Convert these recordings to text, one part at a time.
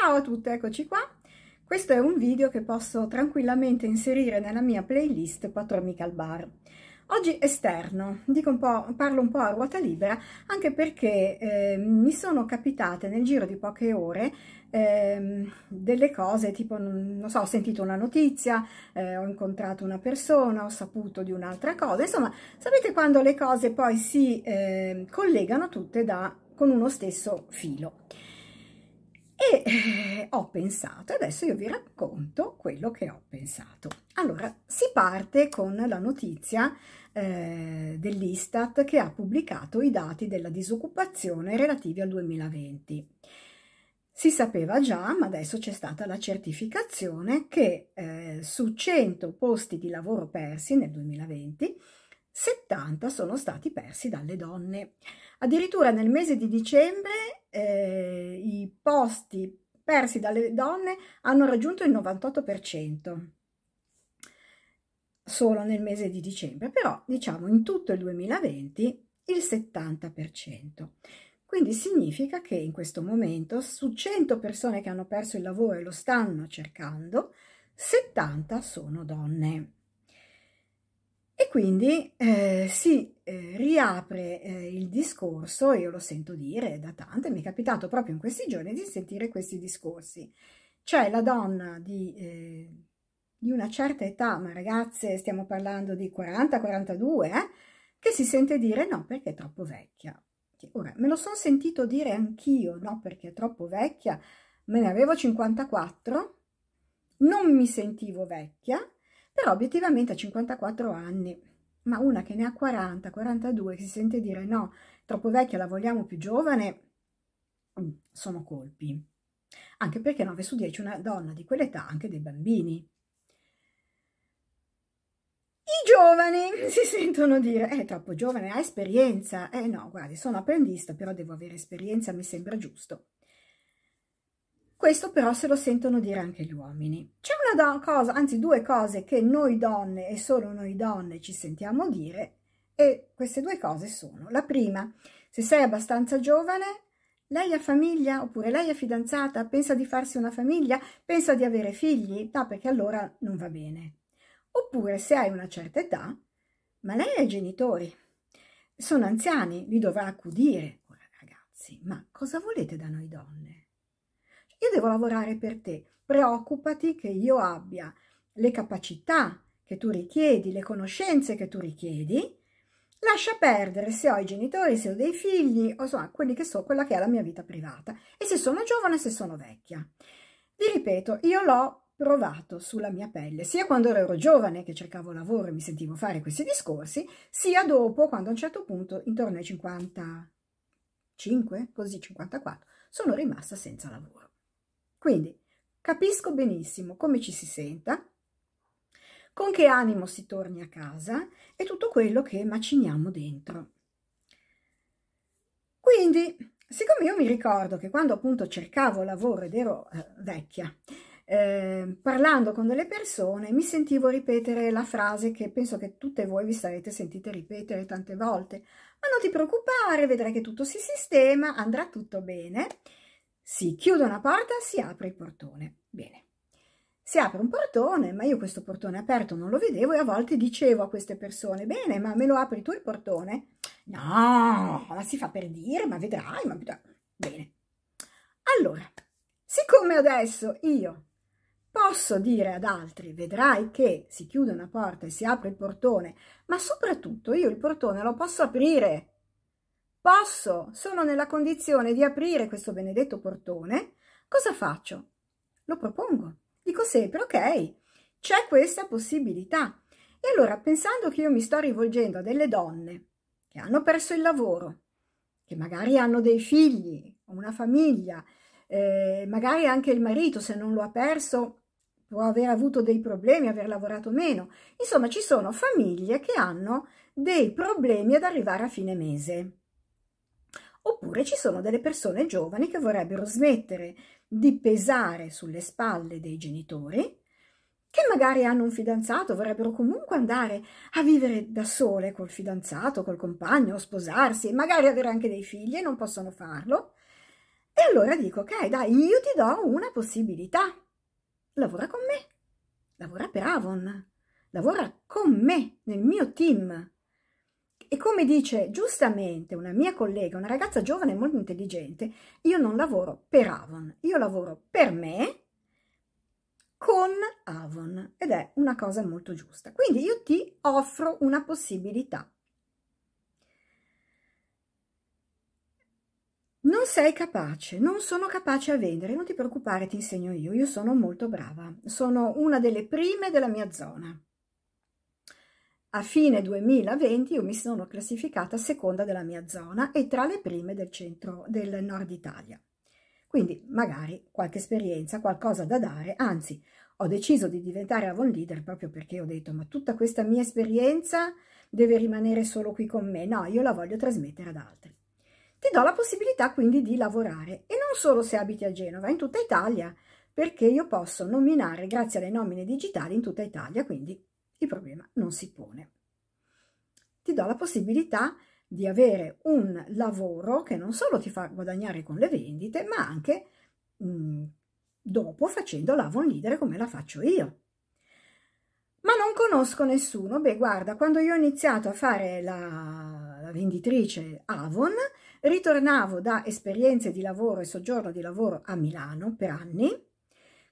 Ciao a tutte, eccoci qua. Questo è un video che posso tranquillamente inserire nella mia playlist Patromical Bar. Oggi esterno, un parlo un po' a ruota libera, anche perché eh, mi sono capitate nel giro di poche ore eh, delle cose tipo, non so, ho sentito una notizia, eh, ho incontrato una persona, ho saputo di un'altra cosa, insomma, sapete quando le cose poi si ehm, collegano tutte da, con uno stesso filo e eh, ho pensato, adesso io vi racconto quello che ho pensato. Allora, si parte con la notizia eh, dell'Istat che ha pubblicato i dati della disoccupazione relativi al 2020. Si sapeva già, ma adesso c'è stata la certificazione che eh, su 100 posti di lavoro persi nel 2020, 70 sono stati persi dalle donne. Addirittura nel mese di dicembre eh, i posti persi dalle donne hanno raggiunto il 98% solo nel mese di dicembre, però diciamo in tutto il 2020 il 70%. Quindi significa che in questo momento su 100 persone che hanno perso il lavoro e lo stanno cercando, 70 sono donne quindi eh, si eh, riapre eh, il discorso, io lo sento dire da tante, mi è capitato proprio in questi giorni di sentire questi discorsi. C'è cioè, la donna di, eh, di, una certa età, ma ragazze stiamo parlando di 40-42, eh, che si sente dire no perché è troppo vecchia. Ora, me lo sono sentito dire anch'io, no perché è troppo vecchia, me ne avevo 54, non mi sentivo vecchia, però obiettivamente ha 54 anni, ma una che ne ha 40, 42, che si sente dire no, troppo vecchia, la vogliamo più giovane, mm, sono colpi. Anche perché 9 su 10 una donna di quell'età ha anche dei bambini. I giovani si sentono dire, è eh, troppo giovane, ha esperienza. Eh no, guardi, sono apprendista, però devo avere esperienza, mi sembra giusto. Questo però se lo sentono dire anche gli uomini. C'è una cosa, anzi due cose che noi donne e solo noi donne ci sentiamo dire e queste due cose sono. La prima, se sei abbastanza giovane, lei ha famiglia oppure lei è fidanzata, pensa di farsi una famiglia, pensa di avere figli, no perché allora non va bene. Oppure se hai una certa età, ma lei ha i genitori, sono anziani, li dovrà accudire. Ora ragazzi, ma cosa volete da noi donne? Io devo lavorare per te. Preoccupati che io abbia le capacità che tu richiedi, le conoscenze che tu richiedi. Lascia perdere se ho i genitori, se ho dei figli, o insomma, quelli che so, quella che è la mia vita privata. E se sono giovane, se sono vecchia. Vi ripeto, io l'ho provato sulla mia pelle, sia quando ero giovane che cercavo lavoro e mi sentivo fare questi discorsi, sia dopo quando a un certo punto, intorno ai 55, così 54, sono rimasta senza lavoro. Quindi capisco benissimo come ci si senta, con che animo si torni a casa e tutto quello che maciniamo dentro. Quindi, siccome io mi ricordo che quando appunto cercavo lavoro ed ero eh, vecchia, eh, parlando con delle persone mi sentivo ripetere la frase che penso che tutte voi vi sarete sentite ripetere tante volte, ma non ti preoccupare, vedrai che tutto si sistema, andrà tutto bene si chiude una porta, si apre il portone. Bene, si apre un portone, ma io questo portone aperto non lo vedevo e a volte dicevo a queste persone, bene, ma me lo apri tu il portone? No, ma si fa per dire, ma vedrai, ma... Bene. Allora, siccome adesso io posso dire ad altri, vedrai che si chiude una porta e si apre il portone, ma soprattutto io il portone lo posso aprire Posso, sono nella condizione di aprire questo benedetto portone. Cosa faccio? Lo propongo. Dico sempre, ok, c'è questa possibilità. E allora, pensando che io mi sto rivolgendo a delle donne che hanno perso il lavoro, che magari hanno dei figli, una famiglia, eh, magari anche il marito se non lo ha perso può aver avuto dei problemi, aver lavorato meno. Insomma, ci sono famiglie che hanno dei problemi ad arrivare a fine mese. Oppure ci sono delle persone giovani che vorrebbero smettere di pesare sulle spalle dei genitori, che magari hanno un fidanzato, vorrebbero comunque andare a vivere da sole col fidanzato, col compagno, o sposarsi, magari avere anche dei figli e non possono farlo. E allora dico, ok, dai, io ti do una possibilità. Lavora con me, lavora per Avon, lavora con me, nel mio team. E come dice giustamente una mia collega, una ragazza giovane e molto intelligente, io non lavoro per Avon, io lavoro per me con Avon ed è una cosa molto giusta. Quindi io ti offro una possibilità. Non sei capace, non sono capace a vendere, non ti preoccupare, ti insegno io, io sono molto brava, sono una delle prime della mia zona. A fine 2020 io mi sono classificata seconda della mia zona e tra le prime del centro del nord Italia. Quindi magari qualche esperienza, qualcosa da dare, anzi ho deciso di diventare Avon Leader proprio perché ho detto ma tutta questa mia esperienza deve rimanere solo qui con me, no, io la voglio trasmettere ad altri. Ti do la possibilità quindi di lavorare e non solo se abiti a Genova, in tutta Italia, perché io posso nominare grazie alle nomine digitali in tutta Italia, quindi il problema non si pone. Ti do la possibilità di avere un lavoro che non solo ti fa guadagnare con le vendite, ma anche mh, mm, dopo facendo l'avon leader come la faccio io. Ma non conosco nessuno. Beh, guarda, quando io ho iniziato a fare la, la venditrice Avon, ritornavo da esperienze di lavoro e soggiorno di lavoro a Milano per anni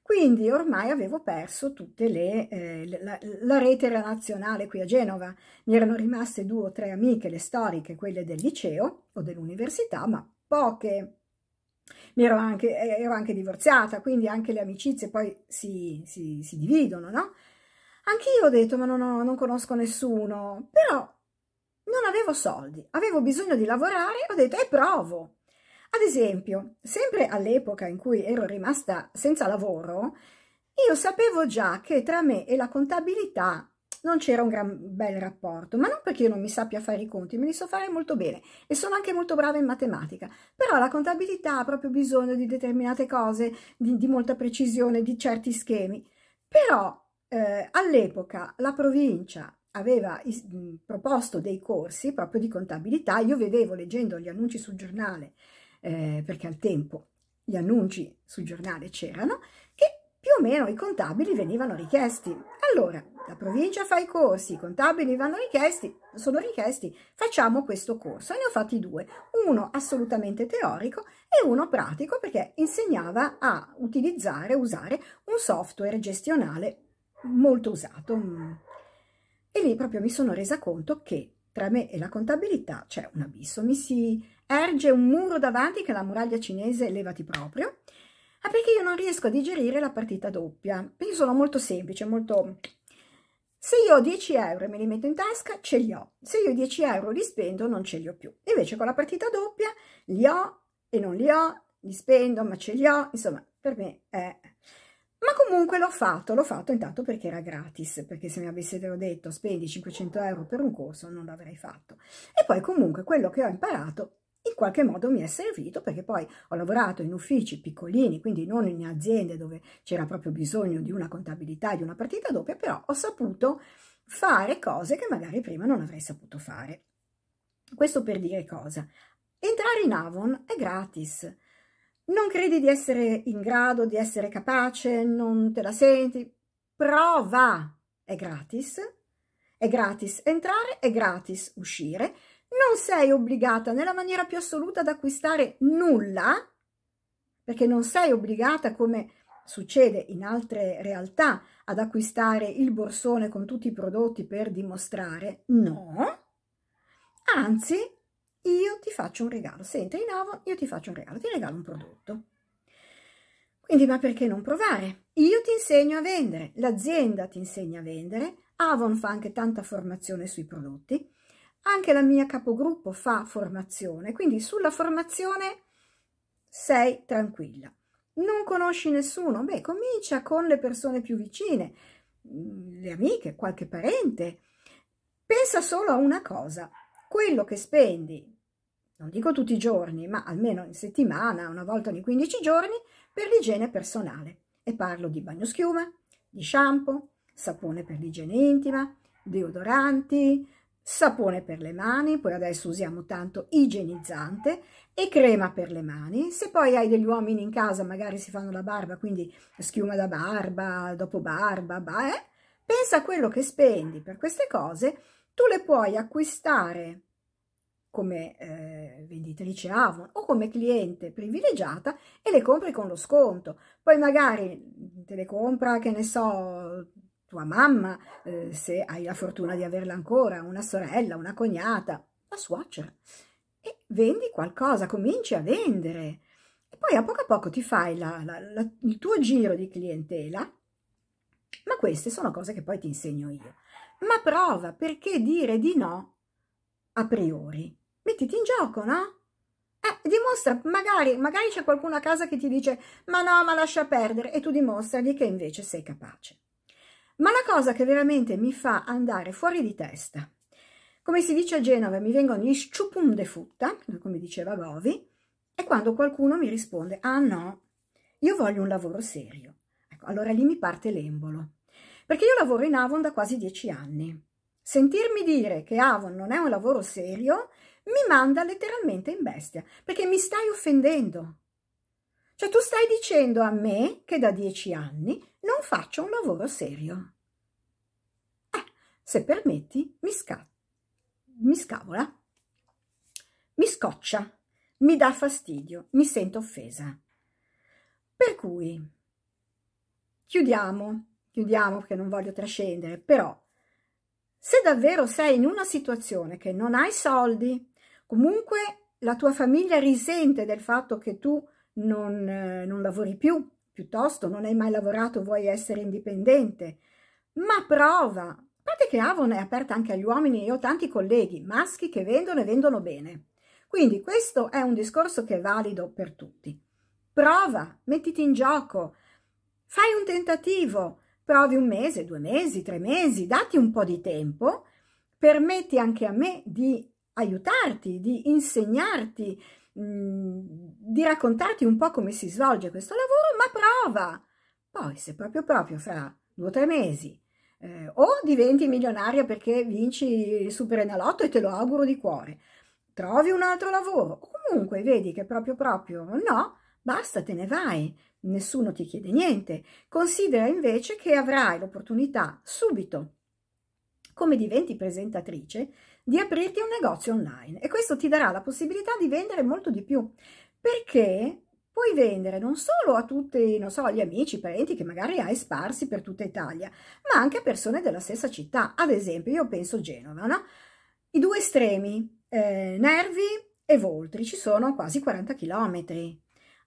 quindi ormai avevo perso tutte le, eh, la, la, rete relazionale qui a Genova. Mi erano rimaste due o tre amiche, le storiche, quelle del liceo o dell'università, ma poche. Mi ero anche, eh, ero anche, divorziata, quindi anche le amicizie poi si, si, si dividono, no? Anch'io ho detto, ma non, ho, non conosco nessuno, però non avevo soldi, avevo bisogno di lavorare, ho detto, e provo. Ad esempio, sempre all'epoca in cui ero rimasta senza lavoro, io sapevo già che tra me e la contabilità non c'era un gran bel rapporto, ma non perché io non mi sappia fare i conti, me li so fare molto bene e sono anche molto brava in matematica, però la contabilità ha proprio bisogno di determinate cose, di, di molta precisione, di certi schemi. Però eh, all'epoca la provincia aveva proposto dei corsi proprio di contabilità, io vedevo leggendo gli annunci sul giornale eh, perché al tempo gli annunci sul giornale c'erano, che più o meno i contabili venivano richiesti. Allora, la provincia fa i corsi, i contabili vanno richiesti, sono richiesti, facciamo questo corso. E ne ho fatti due, uno assolutamente teorico e uno pratico perché insegnava a utilizzare, usare un software gestionale molto usato. E lì proprio mi sono resa conto che tra me e la contabilità c'è un abisso, mi si erge un muro davanti che la muraglia cinese levati proprio, ma perché io non riesco a digerire la partita doppia, Io sono molto semplice, molto... Se io ho 10 euro e me li metto in tasca, ce li ho. Se io 10 euro li spendo, non ce li ho più. Invece con la partita doppia li ho e non li ho, li spendo, ma ce li ho. Insomma, per me è... Ma comunque l'ho fatto, l'ho fatto intanto perché era gratis, perché se mi avessero detto spendi 500 euro per un corso non l'avrei fatto. E poi comunque quello che ho imparato in qualche modo mi è servito perché poi ho lavorato in uffici piccolini, quindi non in aziende dove c'era proprio bisogno di una contabilità, di una partita doppia, però ho saputo fare cose che magari prima non avrei saputo fare. Questo per dire cosa? Entrare in Avon è gratis. Non credi di essere in grado, di essere capace, non te la senti? Prova! È gratis. È gratis entrare, è gratis uscire non sei obbligata nella maniera più assoluta ad acquistare nulla, perché non sei obbligata come succede in altre realtà ad acquistare il borsone con tutti i prodotti per dimostrare, no, anzi io ti faccio un regalo, se entri in Avon io ti faccio un regalo, ti regalo un prodotto. Quindi ma perché non provare? Io ti insegno a vendere, l'azienda ti insegna a vendere, Avon fa anche tanta formazione sui prodotti, anche la mia capogruppo fa formazione, quindi sulla formazione sei tranquilla. Non conosci nessuno? Beh, comincia con le persone più vicine, mm, le amiche, qualche parente. Pensa solo a una cosa, quello che spendi, non dico tutti i giorni, ma almeno in settimana, una volta ogni 15 giorni, per l'igiene personale. E parlo di bagnoschiuma, di shampoo, sapone per l'igiene intima, deodoranti, sapone per le mani, poi adesso usiamo tanto igienizzante e crema per le mani. Se poi hai degli uomini in casa, magari si fanno la barba, quindi schiuma da barba, dopo barba, bah, eh? pensa a quello che spendi per queste cose, tu le puoi acquistare come eh, venditrice Avon o come cliente privilegiata e le compri con lo sconto. Poi magari te le compra, che ne so, tua mamma, eh, se hai la fortuna di averla ancora, una sorella, una cognata, la suocera. E vendi qualcosa, cominci a vendere. E poi a poco a poco ti fai la, la, la, il tuo giro di clientela, ma queste sono cose che poi ti insegno io. Ma prova, perché dire di no a priori? Mettiti in gioco, no? Eh, dimostra, magari, magari c'è qualcuno a casa che ti dice ma no, ma lascia perdere e tu dimostragli che invece sei capace. Ma la cosa che veramente mi fa andare fuori di testa, come si dice a Genova, mi vengono gli sciupum de futta, come diceva Govi, è quando qualcuno mi risponde, ah no, io voglio un lavoro serio. Ecco, allora lì mi parte l'embolo. Perché io lavoro in Avon da quasi dieci anni. Sentirmi dire che Avon non è un lavoro serio mi manda letteralmente in bestia, perché mi stai offendendo. Cioè tu stai dicendo a me che da dieci anni non faccio un lavoro serio. Eh, se permetti, mi, sca mi scavola, mi scoccia, mi dà fastidio, mi sento offesa. Per cui, chiudiamo, chiudiamo perché non voglio trascendere, però se davvero sei in una situazione che non hai soldi, comunque la tua famiglia risente del fatto che tu non, eh, non lavori più, piuttosto non hai mai lavorato, vuoi essere indipendente, ma prova. A parte che Avon è aperta anche agli uomini, io ho tanti colleghi maschi che vendono e vendono bene. Quindi questo è un discorso che è valido per tutti. Prova, mettiti in gioco, fai un tentativo, provi un mese, due mesi, tre mesi, dati un po' di tempo, permetti anche a me di aiutarti, di insegnarti, Mm, di raccontarti un po' come si svolge questo lavoro, ma prova. Poi, se proprio proprio fra due o tre mesi eh, o diventi milionaria perché vinci il Super Enalotto e te lo auguro di cuore, trovi un altro lavoro, o comunque vedi che proprio proprio no, basta, te ne vai, nessuno ti chiede niente. Considera invece che avrai l'opportunità subito, come diventi presentatrice, di aprirti un negozio online e questo ti darà la possibilità di vendere molto di più perché puoi vendere non solo a tutti, non so, gli amici, parenti che magari hai sparsi per tutta Italia, ma anche a persone della stessa città. Ad esempio, io penso Genova, no? I due estremi, eh, Nervi e Voltri, ci sono quasi 40 chilometri.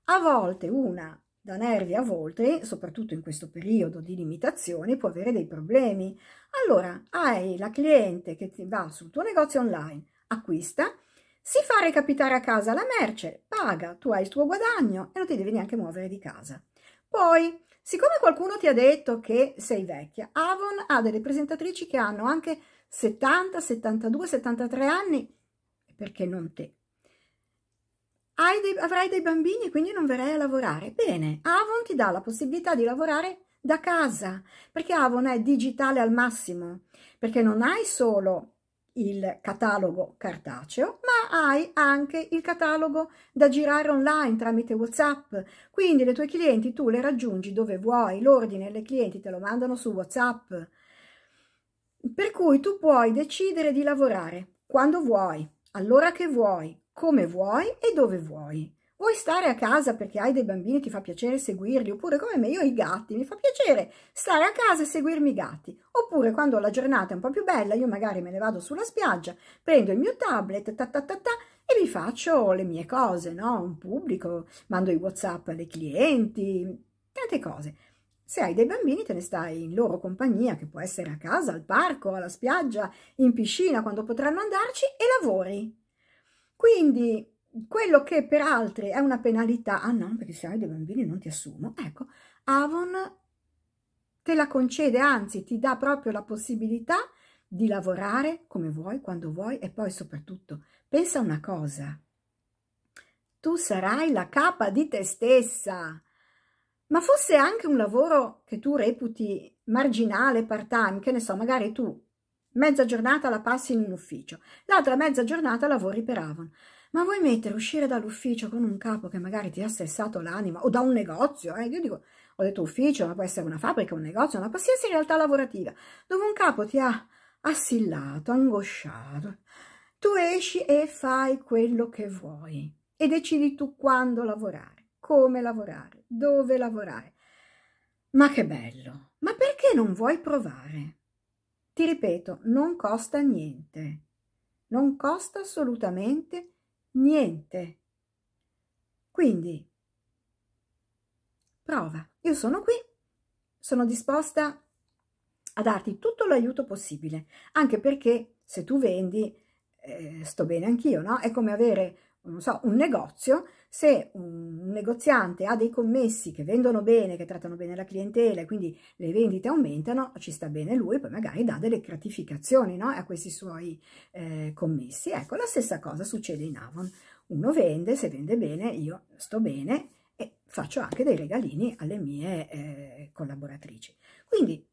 A volte una da nervi a volte, soprattutto in questo periodo di limitazioni, può avere dei problemi. Allora, hai la cliente che ti va sul tuo negozio online, acquista, si fa recapitare a casa la merce, paga, tu hai il tuo guadagno e non ti devi neanche muovere di casa. Poi, siccome qualcuno ti ha detto che sei vecchia, Avon ha delle presentatrici che hanno anche 70, 72, 73 anni, perché non te? dei, avrai dei bambini e quindi non verrai a lavorare. Bene, Avon ti dà la possibilità di lavorare da casa, perché Avon è digitale al massimo, perché non hai solo il catalogo cartaceo, ma hai anche il catalogo da girare online tramite WhatsApp. Quindi le tue clienti tu le raggiungi dove vuoi, l'ordine le clienti te lo mandano su WhatsApp. Per cui tu puoi decidere di lavorare quando vuoi, all'ora che vuoi, come vuoi e dove vuoi. Vuoi stare a casa perché hai dei bambini e ti fa piacere seguirli, oppure come me io ho i gatti, mi fa piacere stare a casa e seguirmi i gatti. Oppure quando la giornata è un po' più bella, io magari me ne vado sulla spiaggia, prendo il mio tablet, ta ta ta ta, e vi faccio le mie cose, no? Un pubblico, mando i whatsapp alle clienti, tante cose. Se hai dei bambini te ne stai in loro compagnia, che può essere a casa, al parco, alla spiaggia, in piscina, quando potranno andarci, e lavori. Quindi quello che per altri è una penalità, ah no, perché se hai dei bambini non ti assumo, ecco, Avon te la concede, anzi ti dà proprio la possibilità di lavorare come vuoi, quando vuoi e poi soprattutto pensa a una cosa, tu sarai la capa di te stessa, ma fosse anche un lavoro che tu reputi marginale, part-time, che ne so, magari tu mezza giornata la passi in un ufficio, l'altra mezza giornata lavori per Avon. Ma vuoi mettere uscire dall'ufficio con un capo che magari ti ha sessato l'anima o da un negozio? Eh? Io dico, ho detto ufficio, ma può essere una fabbrica, un negozio, una qualsiasi realtà lavorativa, dove un capo ti ha assillato, angosciato. Tu esci e fai quello che vuoi e decidi tu quando lavorare, come lavorare, dove lavorare. Ma che bello! Ma perché non vuoi provare? Ti ripeto, non costa niente. Non costa assolutamente niente. Quindi, prova. Io sono qui, sono disposta a darti tutto l'aiuto possibile, anche perché se tu vendi, eh, sto bene anch'io, no? È come avere non so, un negozio, se un negoziante ha dei commessi che vendono bene, che trattano bene la clientela e quindi le vendite aumentano, ci sta bene lui, poi magari dà delle gratificazioni no? a questi suoi eh, commessi. Ecco, la stessa cosa succede in Avon. Uno vende, se vende bene, io sto bene e faccio anche dei regalini alle mie eh, collaboratrici. Quindi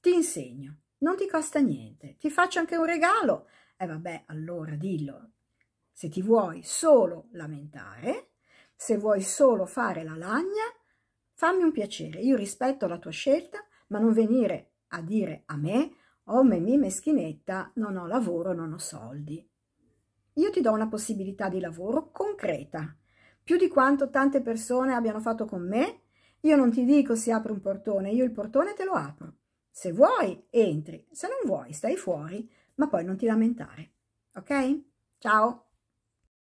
ti insegno, non ti costa niente, ti faccio anche un regalo. E eh vabbè, allora dillo, se ti vuoi solo lamentare, se vuoi solo fare la lagna, fammi un piacere, io rispetto la tua scelta, ma non venire a dire a me, oh me mi meschinetta, non ho lavoro, non ho soldi. Io ti do una possibilità di lavoro concreta, più di quanto tante persone abbiano fatto con me. Io non ti dico si apre un portone, io il portone te lo apro. Se vuoi, entri, se non vuoi, stai fuori, ma poi non ti lamentare. Ok? Ciao!